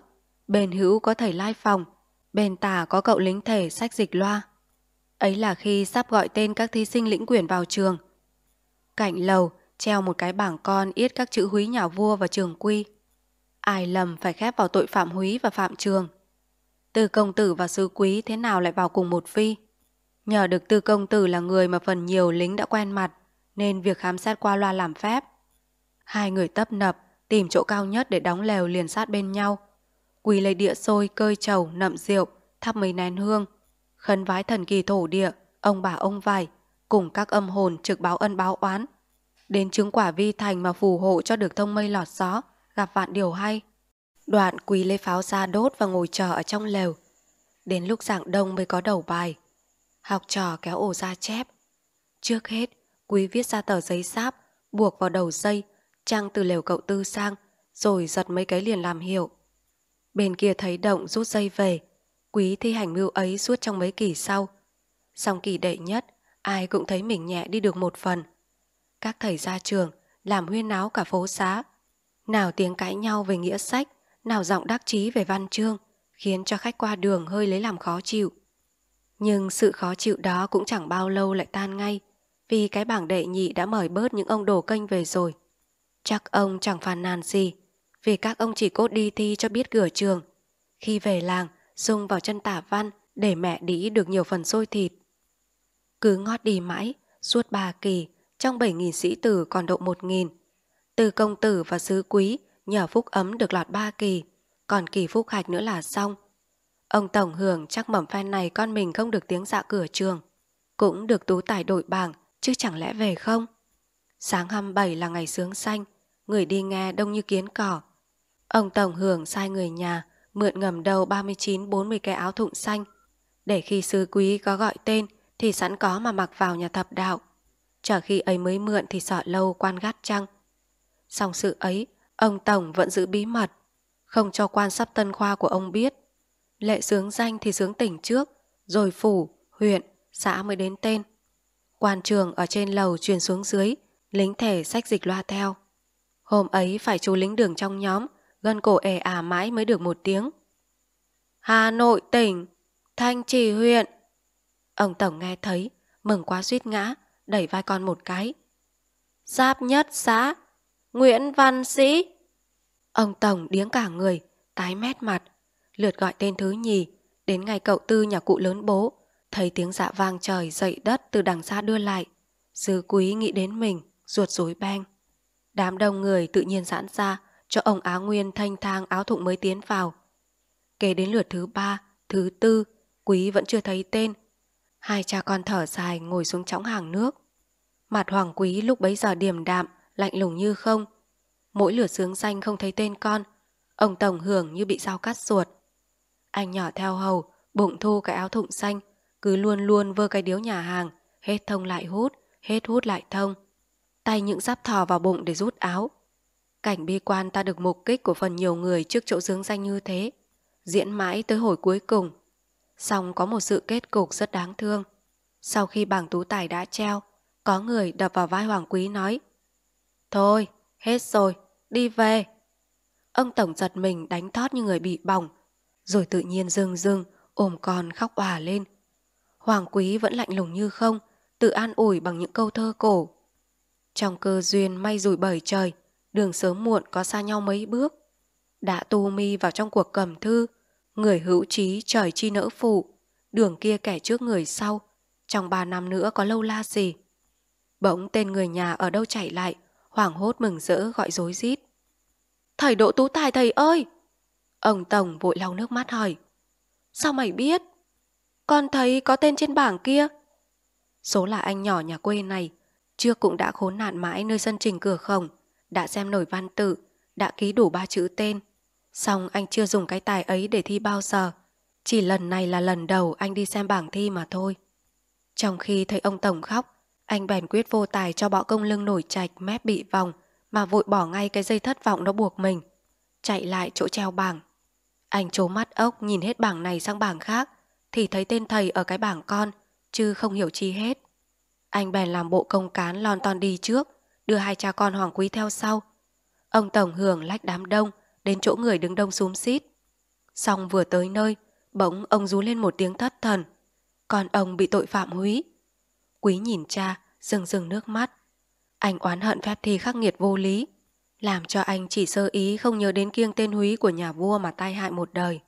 bên hữu có thầy lai phòng, bên tả có cậu lính thể sách dịch loa. Ấy là khi sắp gọi tên các thí sinh lĩnh quyển vào trường. Cạnh lầu, treo một cái bảng con yết các chữ húy nhà vua và trường quy. Ai lầm phải khép vào tội phạm húy và phạm trường. tư công tử và sứ quý thế nào lại vào cùng một phi? Nhờ được tư công tử là người mà phần nhiều lính đã quen mặt, nên việc khám xét qua loa làm phép. Hai người tấp nập, tìm chỗ cao nhất để đóng lều liền sát bên nhau. Quỳ lấy địa sôi, cơi trầu, nậm rượu, thắp mấy nén hương, khấn vái thần kỳ thổ địa, ông bà ông vải, cùng các âm hồn trực báo ân báo oán. Đến chứng quả vi thành mà phù hộ cho được thông mây lọt gió, gặp vạn điều hay. Đoạn quỳ lấy pháo ra đốt và ngồi chờ ở trong lều. Đến lúc giảng đông mới có đầu bài. Học trò kéo ổ ra chép. Trước hết, quý viết ra tờ giấy sáp, buộc vào đầu dây, Trang từ lều cậu tư sang, rồi giật mấy cái liền làm hiệu. Bên kia thấy động rút dây về, quý thi hành mưu ấy suốt trong mấy kỳ sau. Xong kỳ đệ nhất, ai cũng thấy mình nhẹ đi được một phần. Các thầy ra trường, làm huyên náo cả phố xá. Nào tiếng cãi nhau về nghĩa sách, nào giọng đắc chí về văn chương, khiến cho khách qua đường hơi lấy làm khó chịu. Nhưng sự khó chịu đó cũng chẳng bao lâu lại tan ngay, vì cái bảng đệ nhị đã mời bớt những ông đồ kênh về rồi. Chắc ông chẳng phàn nàn gì, vì các ông chỉ cốt đi thi cho biết cửa trường. Khi về làng, sung vào chân tả văn để mẹ đĩ được nhiều phần xôi thịt. Cứ ngót đi mãi, suốt ba kỳ, trong bảy nghìn sĩ tử còn độ một nghìn Từ công tử và sứ quý nhờ phúc ấm được lọt ba kỳ, còn kỳ phúc hạch nữa là xong. Ông Tổng Hưởng chắc mầm phen này con mình không được tiếng dạ cửa trường. Cũng được tú tài đội bảng, chứ chẳng lẽ về không? Sáng 27 là ngày sướng xanh, người đi nghe đông như kiến cỏ. Ông Tổng Hưởng sai người nhà, mượn ngầm đầu 39-40 cái áo thụng xanh, để khi sứ quý có gọi tên thì sẵn có mà mặc vào nhà thập đạo. Chờ khi ấy mới mượn thì sợ lâu quan gắt chăng. Xong sự ấy, ông Tổng vẫn giữ bí mật, không cho quan sắp tân khoa của ông biết. Lệ sướng danh thì sướng tỉnh trước, rồi phủ, huyện, xã mới đến tên. Quan trường ở trên lầu truyền xuống dưới, lính thể sách dịch loa theo. Hôm ấy phải chú lính đường trong nhóm, gân cổ ẻ à mãi mới được một tiếng. Hà Nội tỉnh, Thanh Trì huyện. Ông Tổng nghe thấy, mừng quá suýt ngã, đẩy vai con một cái. Giáp nhất xã, Nguyễn Văn Sĩ. Ông Tổng điếng cả người, tái mét mặt, lượt gọi tên thứ nhì, đến ngày cậu tư nhà cụ lớn bố, thấy tiếng dạ vang trời dậy đất từ đằng xa đưa lại. Dư quý nghĩ đến mình, ruột rối beng. Đám đông người tự nhiên giãn ra, cho ông Á Nguyên thanh thang áo thụng mới tiến vào. Kể đến lượt thứ ba, thứ tư, quý vẫn chưa thấy tên. Hai cha con thở dài ngồi xuống chõng hàng nước. Mặt hoàng quý lúc bấy giờ điềm đạm, lạnh lùng như không. Mỗi lượt sướng xanh không thấy tên con, ông Tổng hưởng như bị dao cắt ruột. Anh nhỏ theo hầu, bụng thu cái áo thụng xanh, cứ luôn luôn vơ cái điếu nhà hàng, hết thông lại hút, hết hút lại thông tay những giáp thò vào bụng để rút áo. Cảnh bi quan ta được mục kích của phần nhiều người trước chỗ dưỡng danh như thế, diễn mãi tới hồi cuối cùng. Xong có một sự kết cục rất đáng thương. Sau khi bảng tú tài đã treo, có người đập vào vai Hoàng Quý nói Thôi, hết rồi, đi về. Ông Tổng giật mình đánh thót như người bị bỏng, rồi tự nhiên rưng rưng, ôm con khóc òa lên. Hoàng Quý vẫn lạnh lùng như không, tự an ủi bằng những câu thơ cổ trong cơ duyên may rủi bởi trời, đường sớm muộn có xa nhau mấy bước. Đã tu mi vào trong cuộc cầm thư, người hữu trí trời chi nỡ phụ, đường kia kẻ trước người sau, trong ba năm nữa có lâu la gì. Bỗng tên người nhà ở đâu chạy lại, hoảng hốt mừng rỡ gọi rối rít. Thầy Đỗ Tú Tài thầy ơi! Ông Tổng vội lau nước mắt hỏi. Sao mày biết? Con thấy có tên trên bảng kia. Số là anh nhỏ nhà quê này, Trước cũng đã khốn nạn mãi nơi sân trình cửa khổng, đã xem nổi văn tự, đã ký đủ ba chữ tên. Xong anh chưa dùng cái tài ấy để thi bao giờ. Chỉ lần này là lần đầu anh đi xem bảng thi mà thôi. Trong khi thấy ông Tổng khóc, anh bèn quyết vô tài cho bọ công lưng nổi chạch mép bị vòng mà vội bỏ ngay cái dây thất vọng nó buộc mình. Chạy lại chỗ treo bảng. Anh trố mắt ốc nhìn hết bảng này sang bảng khác thì thấy tên thầy ở cái bảng con chứ không hiểu chi hết. Anh bèn làm bộ công cán lon ton đi trước, đưa hai cha con Hoàng Quý theo sau. Ông Tổng Hưởng lách đám đông, đến chỗ người đứng đông xúm xít. Xong vừa tới nơi, bỗng ông rú lên một tiếng thất thần. Còn ông bị tội phạm húy. Quý nhìn cha, rừng rừng nước mắt. Anh oán hận phép thi khắc nghiệt vô lý, làm cho anh chỉ sơ ý không nhớ đến kiêng tên húy của nhà vua mà tai hại một đời.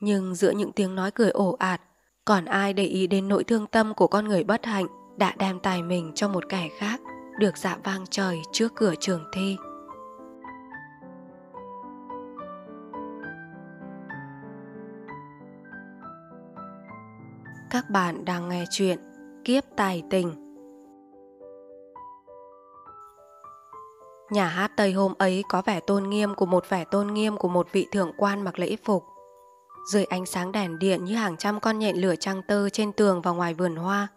Nhưng giữa những tiếng nói cười ồ ạt, còn ai để ý đến nỗi thương tâm của con người bất hạnh đã đem tài mình cho một kẻ khác được dạ vang trời trước cửa trường thi các bạn đang nghe chuyện Kiếp Tài Tình. Nhà hát Tây hôm ấy có vẻ tôn nghiêm của một vẻ tôn nghiêm của một vị thượng quan mặc lễ phục. Dưới ánh sáng đèn điện như hàng trăm con nhện lửa trăng tơ trên tường và ngoài vườn hoa –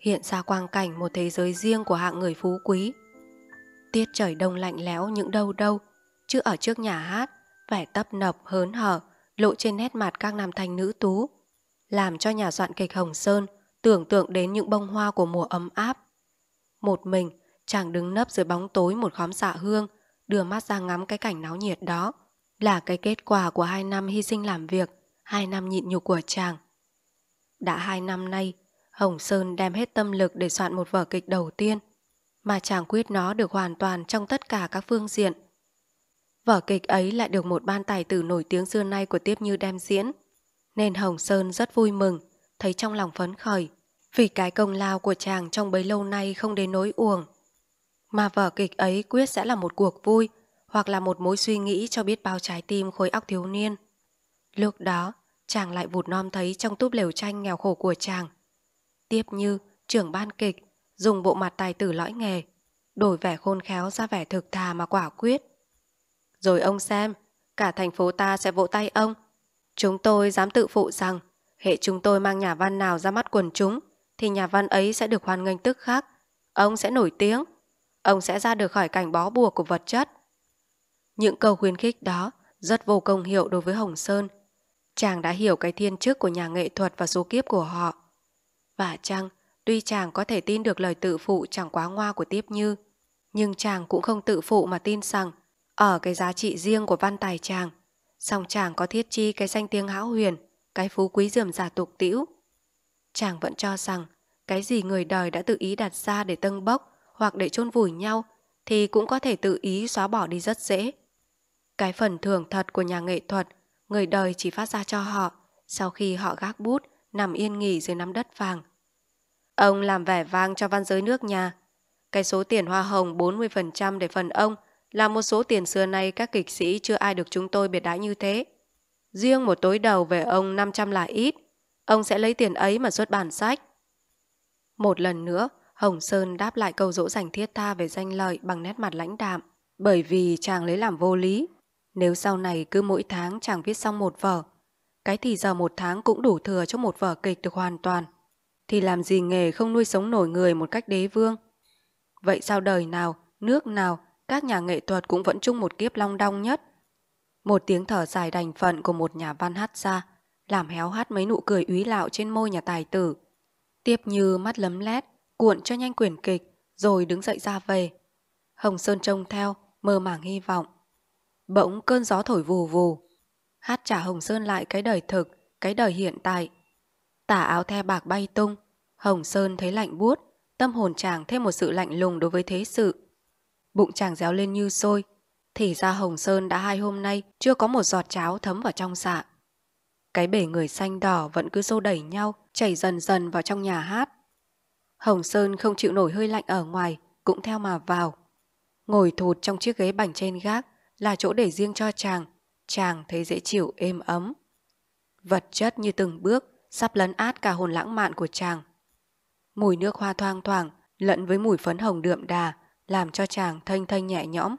hiện ra quang cảnh một thế giới riêng của hạng người phú quý. Tiết trời đông lạnh lẽo những đâu đâu, chứ ở trước nhà hát, vẻ tấp nập hớn hở, lộ trên nét mặt các nam thanh nữ tú, làm cho nhà soạn kịch Hồng Sơn tưởng tượng đến những bông hoa của mùa ấm áp. Một mình, chàng đứng nấp dưới bóng tối một khóm xạ hương, đưa mắt ra ngắm cái cảnh náo nhiệt đó, là cái kết quả của hai năm hy sinh làm việc, hai năm nhịn nhục của chàng. Đã hai năm nay, Hồng Sơn đem hết tâm lực để soạn một vở kịch đầu tiên, mà chàng quyết nó được hoàn toàn trong tất cả các phương diện. Vở kịch ấy lại được một ban tài tử nổi tiếng xưa nay của Tiếp Như đem diễn, nên Hồng Sơn rất vui mừng, thấy trong lòng phấn khởi, vì cái công lao của chàng trong bấy lâu nay không đến nỗi uổng. Mà vở kịch ấy quyết sẽ là một cuộc vui, hoặc là một mối suy nghĩ cho biết bao trái tim khối óc thiếu niên. Lúc đó, chàng lại vụt non thấy trong túp lều tranh nghèo khổ của chàng Tiếp như trưởng ban kịch dùng bộ mặt tài tử lõi nghề, đổi vẻ khôn khéo ra vẻ thực thà mà quả quyết. Rồi ông xem, cả thành phố ta sẽ vỗ tay ông. Chúng tôi dám tự phụ rằng, hệ chúng tôi mang nhà văn nào ra mắt quần chúng, thì nhà văn ấy sẽ được hoan nghênh tức khác. Ông sẽ nổi tiếng, ông sẽ ra được khỏi cảnh bó buộc của vật chất. Những câu khuyến khích đó rất vô công hiệu đối với Hồng Sơn. Chàng đã hiểu cái thiên chức của nhà nghệ thuật và số kiếp của họ. Và chăng, tuy chàng có thể tin được lời tự phụ chẳng quá ngoa của Tiếp Như, nhưng chàng cũng không tự phụ mà tin rằng ở cái giá trị riêng của văn tài chàng, song chàng có thiết chi cái danh tiếng hão huyền, cái phú quý dườm giả tục tĩu. Chàng vẫn cho rằng cái gì người đời đã tự ý đặt ra để tâng bốc hoặc để chôn vùi nhau thì cũng có thể tự ý xóa bỏ đi rất dễ. Cái phần thưởng thật của nhà nghệ thuật, người đời chỉ phát ra cho họ sau khi họ gác bút, nằm yên nghỉ dưới nắm đất vàng Ông làm vẻ vang cho văn giới nước nhà. Cái số tiền hoa hồng 40% để phần ông là một số tiền xưa nay các kịch sĩ chưa ai được chúng tôi biệt đãi như thế. Riêng một tối đầu về ông 500 là ít, ông sẽ lấy tiền ấy mà xuất bản sách. Một lần nữa, Hồng Sơn đáp lại câu dỗ dành thiết tha về danh lợi bằng nét mặt lãnh đạm, bởi vì chàng lấy làm vô lý. Nếu sau này cứ mỗi tháng chàng viết xong một vở, cái thì giờ một tháng cũng đủ thừa cho một vở kịch được hoàn toàn thì làm gì nghề không nuôi sống nổi người một cách đế vương. Vậy sao đời nào, nước nào, các nhà nghệ thuật cũng vẫn chung một kiếp long đong nhất. Một tiếng thở dài đành phận của một nhà văn hát ra, làm héo hát mấy nụ cười úy lạo trên môi nhà tài tử. Tiếp như mắt lấm lét, cuộn cho nhanh quyển kịch, rồi đứng dậy ra về. Hồng Sơn trông theo, mơ màng hy vọng. Bỗng cơn gió thổi vù vù. Hát trả Hồng Sơn lại cái đời thực, cái đời hiện tại – Tả áo the bạc bay tung, Hồng Sơn thấy lạnh buốt, tâm hồn chàng thêm một sự lạnh lùng đối với thế sự. Bụng chàng réo lên như sôi, thì ra Hồng Sơn đã hai hôm nay chưa có một giọt cháo thấm vào trong dạ. Cái bể người xanh đỏ vẫn cứ xô đẩy nhau, chảy dần dần vào trong nhà hát. Hồng Sơn không chịu nổi hơi lạnh ở ngoài, cũng theo mà vào. Ngồi thụt trong chiếc ghế bành trên gác là chỗ để riêng cho chàng, chàng thấy dễ chịu êm ấm. Vật chất như từng bước, sắp lấn át cả hồn lãng mạn của chàng. Mùi nước hoa thoang thoảng, lẫn với mùi phấn hồng đượm đà, làm cho chàng thanh thanh nhẹ nhõm.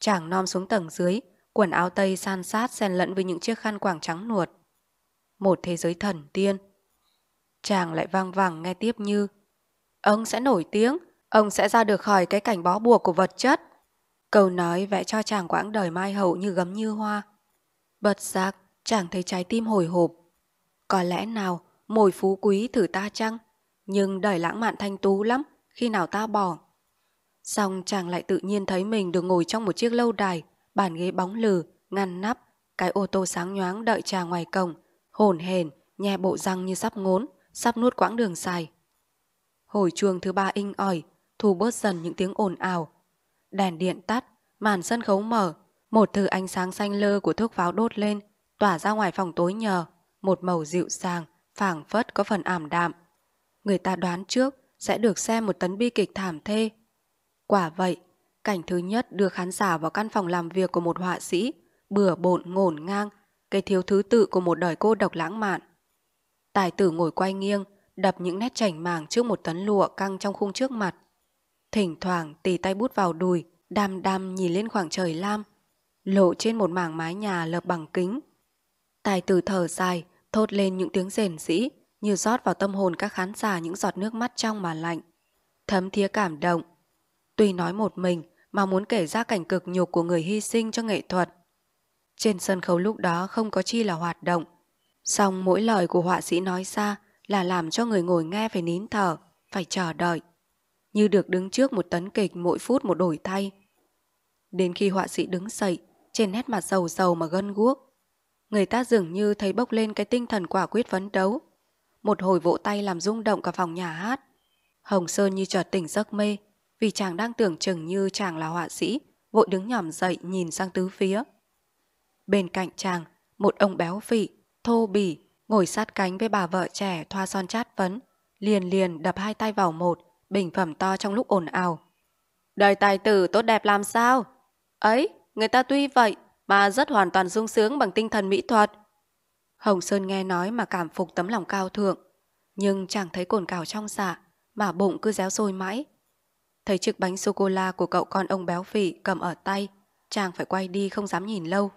Chàng nom xuống tầng dưới, quần áo tây san sát xen lẫn với những chiếc khăn quàng trắng nuột. Một thế giới thần tiên. Chàng lại vang vẳng nghe tiếp như Ông sẽ nổi tiếng, ông sẽ ra được khỏi cái cảnh bó buộc của vật chất. Câu nói vẽ cho chàng quãng đời mai hậu như gấm như hoa. Bật giác, chàng thấy trái tim hồi hộp, có lẽ nào mồi phú quý thử ta chăng? Nhưng đời lãng mạn thanh tú lắm, khi nào ta bỏ. Xong chàng lại tự nhiên thấy mình được ngồi trong một chiếc lâu đài, bàn ghế bóng lừ, ngăn nắp, cái ô tô sáng nhoáng đợi trà ngoài cổng, hồn hền, nhẹ bộ răng như sắp ngốn, sắp nuốt quãng đường dài. Hồi chuông thứ ba inh ỏi, thu bớt dần những tiếng ồn ào. Đèn điện tắt, màn sân khấu mở, một thứ ánh sáng xanh lơ của thuốc pháo đốt lên, tỏa ra ngoài phòng tối nhờ một màu dịu dàng, phảng phất có phần ảm đạm. Người ta đoán trước sẽ được xem một tấn bi kịch thảm thê. Quả vậy, cảnh thứ nhất đưa khán giả vào căn phòng làm việc của một họa sĩ, bừa bộn ngổn ngang, cây thiếu thứ tự của một đời cô độc lãng mạn. Tài tử ngồi quay nghiêng, đập những nét chảnh màng trước một tấn lụa căng trong khung trước mặt. Thỉnh thoảng tì tay bút vào đùi, đam đam nhìn lên khoảng trời lam, lộ trên một mảng mái nhà lợp bằng kính. Tài tử thở dài, thốt lên những tiếng rền rĩ như rót vào tâm hồn các khán giả những giọt nước mắt trong mà lạnh. Thấm thía cảm động. Tuy nói một mình mà muốn kể ra cảnh cực nhục của người hy sinh cho nghệ thuật. Trên sân khấu lúc đó không có chi là hoạt động. Song mỗi lời của họa sĩ nói ra là làm cho người ngồi nghe phải nín thở, phải chờ đợi. Như được đứng trước một tấn kịch mỗi phút một đổi thay. Đến khi họa sĩ đứng dậy, trên nét mặt sầu sầu mà gân guốc, Người ta dường như thấy bốc lên cái tinh thần quả quyết phấn đấu. Một hồi vỗ tay làm rung động cả phòng nhà hát. Hồng Sơn như chợt tỉnh giấc mê, vì chàng đang tưởng chừng như chàng là họa sĩ, vội đứng nhòm dậy nhìn sang tứ phía. Bên cạnh chàng, một ông béo phì, thô bỉ, ngồi sát cánh với bà vợ trẻ thoa son chát vấn, liền liền đập hai tay vào một, bình phẩm to trong lúc ồn ào. Đời tài tử tốt đẹp làm sao? Ấy, người ta tuy vậy mà rất hoàn toàn sung sướng bằng tinh thần mỹ thuật. Hồng Sơn nghe nói mà cảm phục tấm lòng cao thượng, nhưng chẳng thấy cồn cào trong xạ, dạ, mà bụng cứ réo sôi mãi. Thấy chiếc bánh sô-cô-la của cậu con ông béo phì cầm ở tay, chàng phải quay đi không dám nhìn lâu,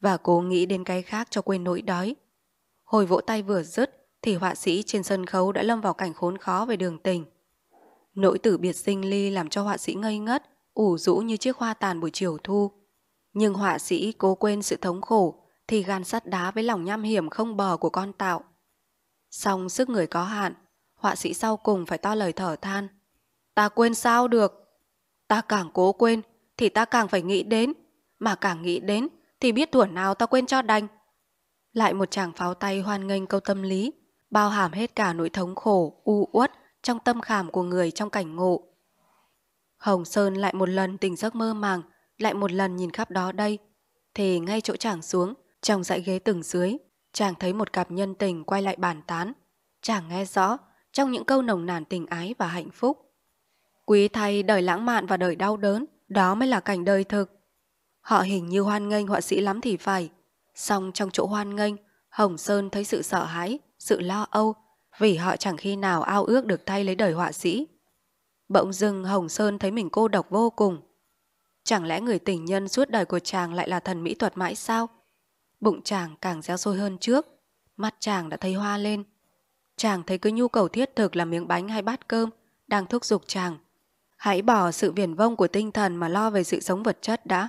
và cố nghĩ đến cái khác cho quên nỗi đói. Hồi vỗ tay vừa dứt thì họa sĩ trên sân khấu đã lâm vào cảnh khốn khó về đường tình. Nỗi tử biệt sinh ly làm cho họa sĩ ngây ngất, ủ rũ như chiếc hoa tàn buổi chiều thu. Nhưng họa sĩ cố quên sự thống khổ thì gan sắt đá với lòng nham hiểm không bờ của con tạo. Xong sức người có hạn, họa sĩ sau cùng phải to lời thở than. Ta quên sao được? Ta càng cố quên thì ta càng phải nghĩ đến, mà càng nghĩ đến thì biết thuở nào ta quên cho đành. Lại một chàng pháo tay hoan nghênh câu tâm lý, bao hàm hết cả nỗi thống khổ, u uất trong tâm khảm của người trong cảnh ngộ. Hồng Sơn lại một lần tỉnh giấc mơ màng, lại một lần nhìn khắp đó đây. Thì ngay chỗ chàng xuống, trong dãy ghế từng dưới, chàng thấy một cặp nhân tình quay lại bàn tán. Chàng nghe rõ, trong những câu nồng nàn tình ái và hạnh phúc. Quý thay đời lãng mạn và đời đau đớn, đó mới là cảnh đời thực. Họ hình như hoan nghênh họa sĩ lắm thì phải. Song trong chỗ hoan nghênh, Hồng Sơn thấy sự sợ hãi, sự lo âu, vì họ chẳng khi nào ao ước được thay lấy đời họa sĩ. Bỗng dưng Hồng Sơn thấy mình cô độc vô cùng, Chẳng lẽ người tình nhân suốt đời của chàng lại là thần mỹ thuật mãi sao? Bụng chàng càng réo sôi hơn trước, mắt chàng đã thấy hoa lên. Chàng thấy cứ nhu cầu thiết thực là miếng bánh hay bát cơm đang thúc giục chàng. Hãy bỏ sự viển vông của tinh thần mà lo về sự sống vật chất đã.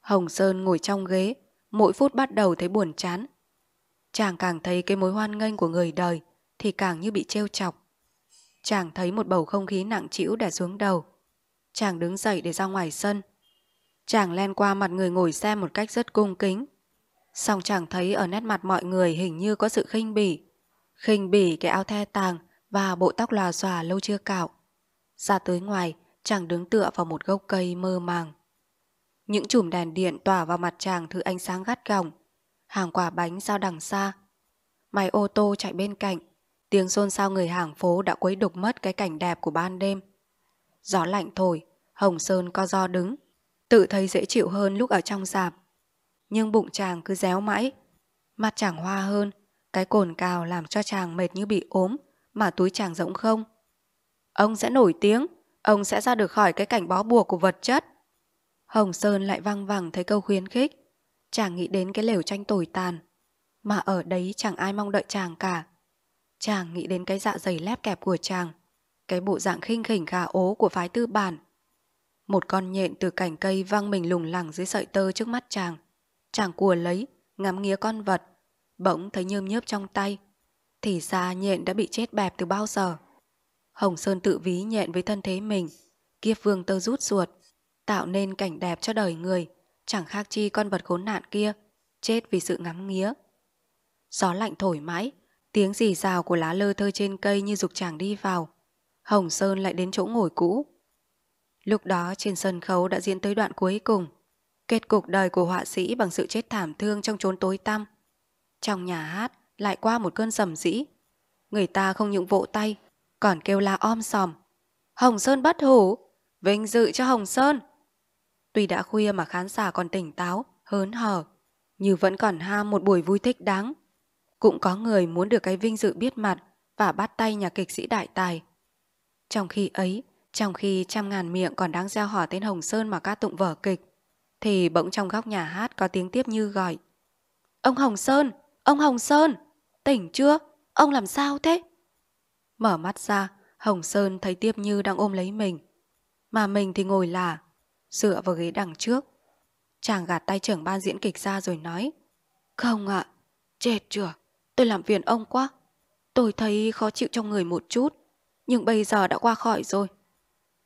Hồng Sơn ngồi trong ghế, mỗi phút bắt đầu thấy buồn chán. Chàng càng thấy cái mối hoan nghênh của người đời thì càng như bị trêu chọc. Chàng thấy một bầu không khí nặng trĩu đè xuống đầu chàng đứng dậy để ra ngoài sân. Chàng len qua mặt người ngồi xem một cách rất cung kính. Xong chàng thấy ở nét mặt mọi người hình như có sự khinh bỉ. Khinh bỉ cái áo the tàng và bộ tóc lòa xòa lâu chưa cạo. Ra tới ngoài, chàng đứng tựa vào một gốc cây mơ màng. Những chùm đèn điện tỏa vào mặt chàng thứ ánh sáng gắt gỏng. Hàng quả bánh sao đằng xa. Máy ô tô chạy bên cạnh. Tiếng xôn xao người hàng phố đã quấy đục mất cái cảnh đẹp của ban đêm gió lạnh thổi, Hồng Sơn co do đứng, tự thấy dễ chịu hơn lúc ở trong dạp. Nhưng bụng chàng cứ réo mãi, mặt chàng hoa hơn, cái cồn cào làm cho chàng mệt như bị ốm, mà túi chàng rỗng không. Ông sẽ nổi tiếng, ông sẽ ra được khỏi cái cảnh bó buộc của vật chất. Hồng Sơn lại văng vẳng thấy câu khuyến khích. Chàng nghĩ đến cái lều tranh tồi tàn, mà ở đấy chẳng ai mong đợi chàng cả. Chàng nghĩ đến cái dạ dày lép kẹp của chàng, cái bộ dạng khinh khỉnh gà ố của phái tư bản. Một con nhện từ cành cây văng mình lùng lẳng dưới sợi tơ trước mắt chàng. Chàng cùa lấy, ngắm nghía con vật, bỗng thấy nhơm nhớp trong tay. Thì ra nhện đã bị chết bẹp từ bao giờ. Hồng Sơn tự ví nhện với thân thế mình, kiếp vương tơ rút ruột, tạo nên cảnh đẹp cho đời người, chẳng khác chi con vật khốn nạn kia, chết vì sự ngắm nghía. Gió lạnh thổi mãi, tiếng rì rào của lá lơ thơ trên cây như dục chàng đi vào. Hồng Sơn lại đến chỗ ngồi cũ. Lúc đó trên sân khấu đã diễn tới đoạn cuối cùng. Kết cục đời của họa sĩ bằng sự chết thảm thương trong chốn tối tăm. Trong nhà hát lại qua một cơn sầm dĩ. Người ta không những vỗ tay, còn kêu la om sòm. Hồng Sơn bất hủ, vinh dự cho Hồng Sơn. Tuy đã khuya mà khán giả còn tỉnh táo, hớn hở, như vẫn còn ham một buổi vui thích đáng. Cũng có người muốn được cái vinh dự biết mặt và bắt tay nhà kịch sĩ đại tài trong khi ấy, trong khi trăm ngàn miệng còn đang gieo hò tên Hồng Sơn mà ca tụng vở kịch, thì bỗng trong góc nhà hát có tiếng tiếp như gọi. Ông Hồng Sơn! Ông Hồng Sơn! Tỉnh chưa? Ông làm sao thế? Mở mắt ra, Hồng Sơn thấy Tiếp Như đang ôm lấy mình. Mà mình thì ngồi là, dựa vào ghế đằng trước. Chàng gạt tay trưởng ban diễn kịch ra rồi nói. Không ạ, à, chết chưa, tôi làm phiền ông quá. Tôi thấy khó chịu trong người một chút nhưng bây giờ đã qua khỏi rồi.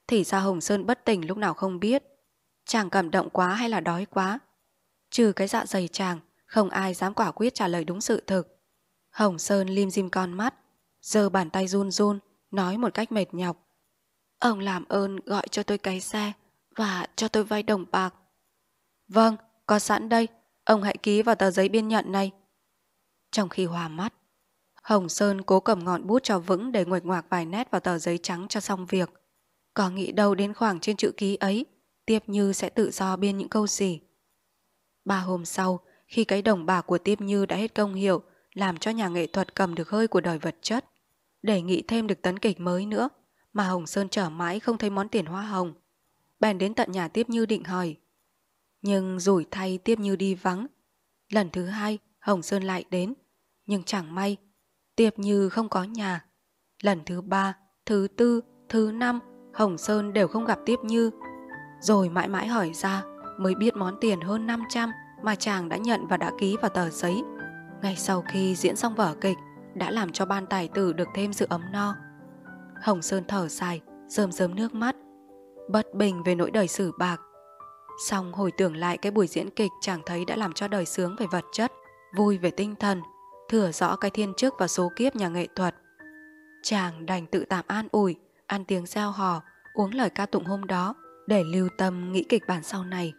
Thì ra Hồng Sơn bất tỉnh lúc nào không biết. Chàng cảm động quá hay là đói quá. Trừ cái dạ dày chàng, không ai dám quả quyết trả lời đúng sự thực. Hồng Sơn lim dim con mắt, giơ bàn tay run run, nói một cách mệt nhọc. Ông làm ơn gọi cho tôi cái xe và cho tôi vay đồng bạc. Vâng, có sẵn đây, ông hãy ký vào tờ giấy biên nhận này. Trong khi hòa mắt, Hồng Sơn cố cầm ngọn bút cho vững để nguệch ngoạc vài nét vào tờ giấy trắng cho xong việc. Có nghĩ đâu đến khoảng trên chữ ký ấy, Tiếp Như sẽ tự do biên những câu gì. Ba hôm sau, khi cái đồng bạc của Tiếp Như đã hết công hiệu, làm cho nhà nghệ thuật cầm được hơi của đời vật chất, để nghĩ thêm được tấn kịch mới nữa, mà Hồng Sơn trở mãi không thấy món tiền hoa hồng. Bèn đến tận nhà Tiếp Như định hỏi. Nhưng rủi thay Tiếp Như đi vắng. Lần thứ hai, Hồng Sơn lại đến, nhưng chẳng may Tiệp Như không có nhà. Lần thứ ba, thứ tư, thứ năm, Hồng Sơn đều không gặp Tiệp Như. Rồi mãi mãi hỏi ra mới biết món tiền hơn 500 mà chàng đã nhận và đã ký vào tờ giấy. Ngay sau khi diễn xong vở kịch, đã làm cho ban tài tử được thêm sự ấm no. Hồng Sơn thở dài, rơm rớm nước mắt, bất bình về nỗi đời xử bạc. Xong hồi tưởng lại cái buổi diễn kịch chàng thấy đã làm cho đời sướng về vật chất, vui về tinh thần, thừa rõ cái thiên chức và số kiếp nhà nghệ thuật. Chàng đành tự tạm an ủi, ăn tiếng giao hò, uống lời ca tụng hôm đó để lưu tâm nghĩ kịch bản sau này.